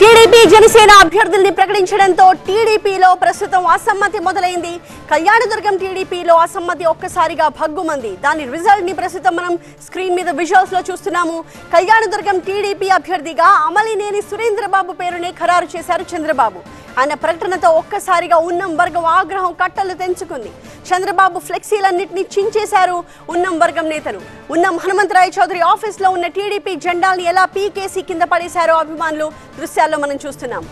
TDP Janasena అభ్యర్థుల్ని ప్రకటించడంతో టీడీపీలో ప్రస్తుతం అసమ్మతి మొదలైంది కళ్యాణదుర్గం టీడీపీలో అసమ్మతి ఒక్కసారిగా భగ్గుమంది దాని రిజల్ట్ ని ప్రస్తుతం మనం స్క్రీన్ మీద విజువల్స్ లో చూస్తున్నాము కళ్యాణదుర్గం టీడీపీ అభ్యర్థిగా అమలినేని సురేంద్రబాబు పేరునే ఖరారు చేశారు చంద్రబాబు ఆయన ప్రకటనతో ఒక్కసారిగా ఉన్నం వర్గం ఆగ్రహం కట్టలు తెంచుకుంది చంద్రబాబు ఫ్లెక్సీలన్నింటినీ చించేశారు ఉన్నం వర్గం నేతలు ఉన్నం హనుమంతరాయ చౌదరి ఆఫీస్లో ఉన్న టీడీపీ జెండాల్ని ఎలా పీకేసీ కింద పడేశారో అభిమానులు దృశ్యాల్లో మనం చూస్తున్నాం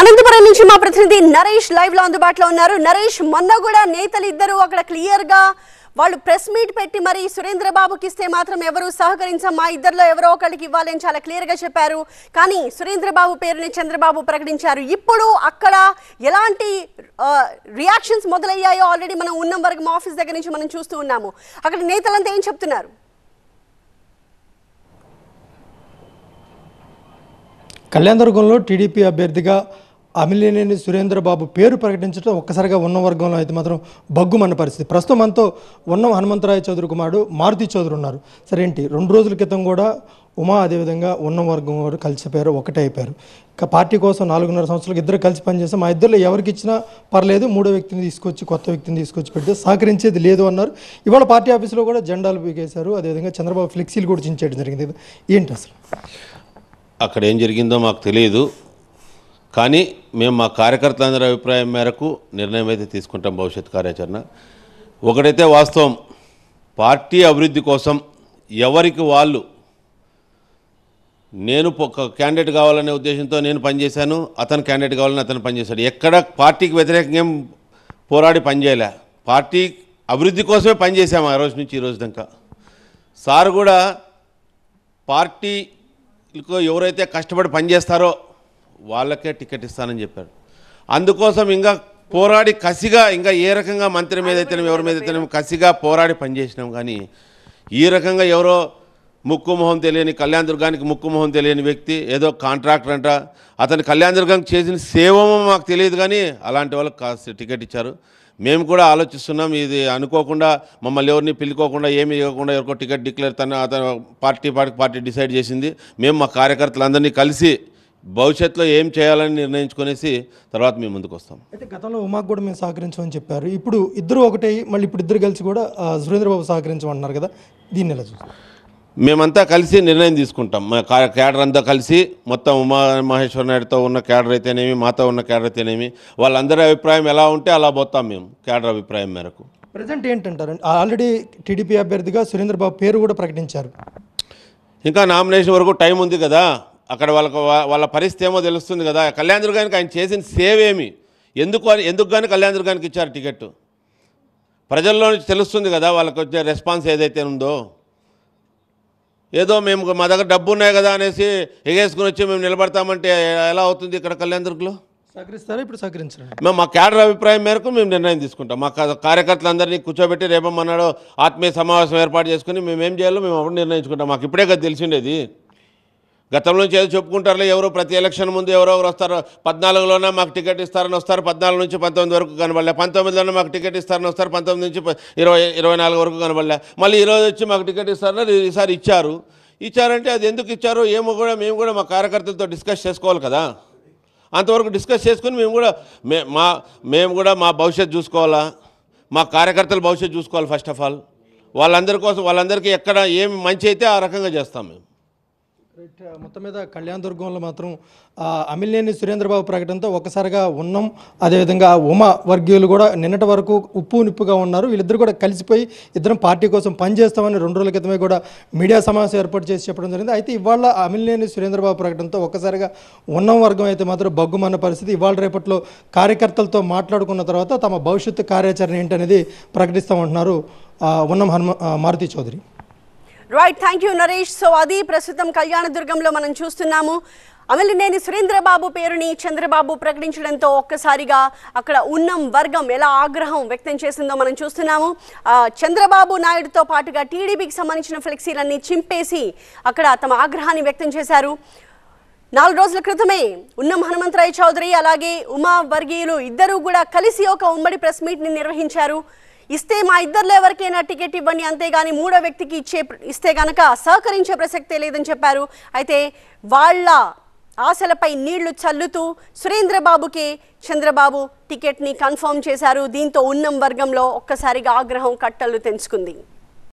అనంతపురం నుంచి మా ప్రతినిధి నరేష్ లైవ్ లో అందుబాటులో ఉన్నారు నరేష్ మొన్న కూడా నేతలు ఇద్దరు అక్కడ క్లియర్ గా వాళ్ళు ప్రెస్ మీట్ పెట్టి మరి సురేంద్ర బాబుకి ఇస్తే మాత్రం ఎవరు మా ఇద్దరులో ఎవరో ఒకరికి ఇవ్వాలని చాలా క్లియర్ గా చెప్పారు కానీ సురేంద్ర బాబు పేరుని చంద్రబాబు ప్రకటించారు ఇప్పుడు అక్కడ ఎలాంటి రియాక్షన్స్ మొదలయ్యాయో ఆల్రెడీ మనం ఉన్న వరకు మా ఆఫీస్ దగ్గర నుంచి మనం చూస్తూ ఉన్నాము అక్కడ నేతలంతా ఏం చెప్తున్నారు కళ్యాణ టీడీపీ అభ్యర్థిగా అమిలినేని సురేంద్రబాబు పేరు ప్రకటించడం ఒక్కసారిగా ఉన్న వర్గంలో అయితే మాత్రం బగ్గుమన్న పరిస్థితి ప్రస్తుతం మనతో ఉన్నం హనుమంతరాయ చౌదరి కుమారుడు మారుతి చౌదరి ఉన్నారు సరే ఏంటి రెండు రోజుల క్రితం కూడా ఉమా అదేవిధంగా ఉన్న వర్గం వారు కలిసిపోయారు ఒకటే అయిపోయారు ఇంకా పార్టీ కోసం నాలుగున్నర సంవత్సరాలకు ఇద్దరు కలిసి పనిచేసాం మా ఇద్దరు ఎవరికి ఇచ్చినా పర్లేదు మూడో వ్యక్తిని తీసుకొచ్చి కొత్త వ్యక్తిని తీసుకొచ్చి పెడితే సహకరించేది లేదు అన్నారు ఇవాళ పార్టీ ఆఫీసులో కూడా జెండాలు పీకేశారు అదేవిధంగా చంద్రబాబు ఫ్లెక్సీలు కూడా చించేయడం జరిగింది ఏంటి అసలు అక్కడ ఏం జరిగిందో మాకు తెలియదు కానీ మేము మా కార్యకర్తలందరి అభిప్రాయం మేరకు నిర్ణయం అయితే తీసుకుంటాం భవిష్యత్ కార్యాచరణ ఒకటైతే వాస్తవం పార్టీ అభివృద్ధి కోసం ఎవరికి వాళ్ళు నేను ఒక క్యాండిడేట్ కావాలనే ఉద్దేశంతో నేను పనిచేశాను అతను క్యాండిడేట్ కావాలని అతను పనిచేశాడు ఎక్కడ పార్టీకి వ్యతిరేకంగా ఏం పోరాడి పనిచేయలే పార్టీ అభివృద్ధి కోసమే పనిచేసాము ఆ రోజు నుంచి ఈ రోజు దాకా సార్ కూడా పార్టీకు ఎవరైతే కష్టపడి పనిచేస్తారో వాళ్ళకే టికెట్ ఇస్తానని చెప్పారు అందుకోసం ఇంకా పోరాడి కసిగా ఇంకా ఏ రకంగా మంత్రి మీద అయితేనేమి ఎవరి మీద అయితేనేమి కసిగా పోరాడి పనిచేసినాం కానీ ఈ రకంగా ఎవరో ముక్కు మొహం తెలియని కళ్యాణ్ దుర్గానికి ముక్కు మొహం తెలియని వ్యక్తి ఏదో కాంట్రాక్టర్ అంట అతను కళ్యాణ్ దుర్గానికి చేసిన సేవమో మాకు తెలియదు కానీ అలాంటి వాళ్ళకి కాస్త టికెట్ ఇచ్చారు మేము కూడా ఆలోచిస్తున్నాం ఇది అనుకోకుండా మమ్మల్ని ఎవరిని పిలుకోకుండా ఏమి ఇవ్వకుండా ఎవరికో టికెట్ డిక్లేర్ తన అతను పార్టీ పార్టీ పార్టీ డిసైడ్ చేసింది మేము మా కార్యకర్తలందరినీ కలిసి భవిష్యత్తులో ఏం చేయాలని నిర్ణయించుకునేసి తర్వాత మేము ముందుకు వస్తాం అయితే గతంలో ఉమాకు కూడా మేము సహకరించమని చెప్పారు ఇప్పుడు ఇద్దరు ఒకటే మళ్ళీ ఇప్పుడు ఇద్దరు కలిసి కూడా సురేంద్రబాబు సహకరించమంటున్నారు కదా దీన్ని ఎలా చూస్తాం మేమంతా కలిసి నిర్ణయం తీసుకుంటాం మా క్యాడర్ అంతా కలిసి మొత్తం ఉమా మహేశ్వర నాయుడుతో ఉన్న క్యాడర్ అయితేనేమి మాతో ఉన్న క్యాడర్ అయితేనేమి వాళ్ళందరి అభిప్రాయం ఎలా ఉంటే అలా పోతాం మేము క్యాడర్ అభిప్రాయం మేరకు ప్రజెంట్ ఏంటంటారు ఆల్రెడీ టీడీపీ అభ్యర్థిగా సురేంద్రబాబు పేరు కూడా ప్రకటించారు ఇంకా నామినేషన్ వరకు టైం ఉంది కదా అక్కడ వాళ్ళకు వాళ్ళ పరిస్థితి ఏమో తెలుస్తుంది కదా కళ్యాణ్ దుర్గానికి ఆయన చేసిన సేవ ఏమి ఎందుకు ఎందుకు కానీ కళ్యాణ్ దుర్గానికి ఇచ్చారు టికెట్ ప్రజల్లో తెలుస్తుంది కదా వాళ్ళకి వచ్చే రెస్పాన్స్ ఏదైతే ఉందో ఏదో మేము మా దగ్గర డబ్బు ఉన్నాయి కదా అనేసి ఎగేసుకుని వచ్చి మేము నిలబడతామంటే ఎలా అవుతుంది ఇక్కడ కళ్యాణ్ దుర్గలో సహకరిస్తారా ఇప్పుడు సహకరించారు మేము మా కేడర్ అభిప్రాయం మేరకు మేము నిర్ణయం తీసుకుంటాం మా కార్యకర్తలందరినీ కూర్చోబెట్టి రేపమ్మన్నాడు ఆత్మీయ సమావేశం ఏర్పాటు చేసుకుని మేము ఏం చేయాలో మేము అప్పుడు నిర్ణయించుకుంటాం మాకు ఇప్పుడే కదా తెలిసిండేది గతంలో ఏదో చెప్పుకుంటారులే ఎవరు ప్రతి ఎలక్షన్ ముందు ఎవరెవరు వస్తారు పద్నాలుగులోనే మాకు టికెట్ ఇస్తారని వస్తారు పద్నాలుగు నుంచి పంతొమ్మిది వరకు కనబడలే పంతొమ్మిదిలోనే మాకు టికెట్ ఇస్తారని వస్తారు పంతొమ్మిది నుంచి ఇరవై ఇరవై నాలుగు వరకు కనబడలే మళ్ళీ ఈరోజు వచ్చి మాకు టికెట్ ఇస్తారని ఈసారి ఇచ్చారు ఇచ్చారంటే అది ఎందుకు ఇచ్చారో ఏమో కూడా మేము కూడా మా కార్యకర్తలతో డిస్కస్ చేసుకోవాలి కదా అంతవరకు డిస్కస్ చేసుకుని మేము కూడా మే మా మేము కూడా మా భవిష్యత్తు చూసుకోవాలా మా కార్యకర్తల భవిష్యత్తు చూసుకోవాలి ఫస్ట్ ఆఫ్ ఆల్ వాళ్ళందరి కోసం వాళ్ళందరికీ ఎక్కడ ఏమి మంచి అయితే ఆ రకంగా చేస్తాం మేము మొత్తం మీద కళ్యాణ దుర్గంలో మాత్రం అమిలినేని సురేంద్రబాబు ప్రకటనతో ఒక్కసారిగా ఉన్నాం అదేవిధంగా ఉమా వర్గీయులు కూడా నిన్నటి వరకు ఉప్పు నిప్పుగా ఉన్నారు వీళ్ళిద్దరు కూడా కలిసిపోయి ఇద్దరం పార్టీ కోసం పనిచేస్తామని రెండు రోజుల క్రితమే కూడా మీడియా సమావేశం ఏర్పాటు చేసి చెప్పడం జరిగింది అయితే ఇవాళ అమిలినేని సురేంద్రబాబు ప్రకటనతో ఒక్కసారిగా ఉన్నం వర్గం అయితే మాత్రం బగ్గుమన్న పరిస్థితి ఇవాళ రేపట్లో కార్యకర్తలతో మాట్లాడుకున్న తర్వాత తమ భవిష్యత్తు కార్యాచరణ ఏంటనేది ప్రకటిస్తామంటున్నారు ఉన్నం Hanuma Maruthi Chowdary right thank you Naresh so అది ప్రస్తుతం కళ్యాణదుర్గంలో మనం చూస్తున్నాము నేను సురేంద్రబాబు పేరుని చంద్రబాబు ప్రకటించడంతో ఒక్కసారిగా అక్కడ ఉన్నం వర్గం ఎలా ఆగ్రహం వ్యక్తం చేసిందో మనం చూస్తున్నాము చంద్రబాబు నాయుడుతో పాటుగా టీడీపీకి సంబంధించిన ఫ్లెక్సీలన్నీ చింపేసి అక్కడ తమ ఆగ్రహాన్ని వ్యక్తం చేశారు నాలుగు రోజుల క్రితమే ఉన్నం హనుమంతరాయ్ చౌదరి అలాగే ఉమా వర్గీయులు ఇద్దరూ కూడా కలిసి ఒక ఉమ్మడి ప్రెస్ మీట్ని నిర్వహించారు ఇస్తే మా ఇద్దరులో ఎవరికైనా టికెట్ ఇవ్వండి అంతేగాని మూడో వ్యక్తికి ఇచ్చే ఇస్తే గనక సహకరించే ప్రసక్తే లేదని చెప్పారు అయితే వాళ్ళ ఆశలపై నీళ్లు చల్లుతూ సురేంద్రబాబుకి చంద్రబాబు టికెట్ని కన్ఫర్మ్ చేశారు దీంతో ఉన్నం వర్గంలో ఒక్కసారిగా ఆగ్రహం కట్టలు తెంచుకుంది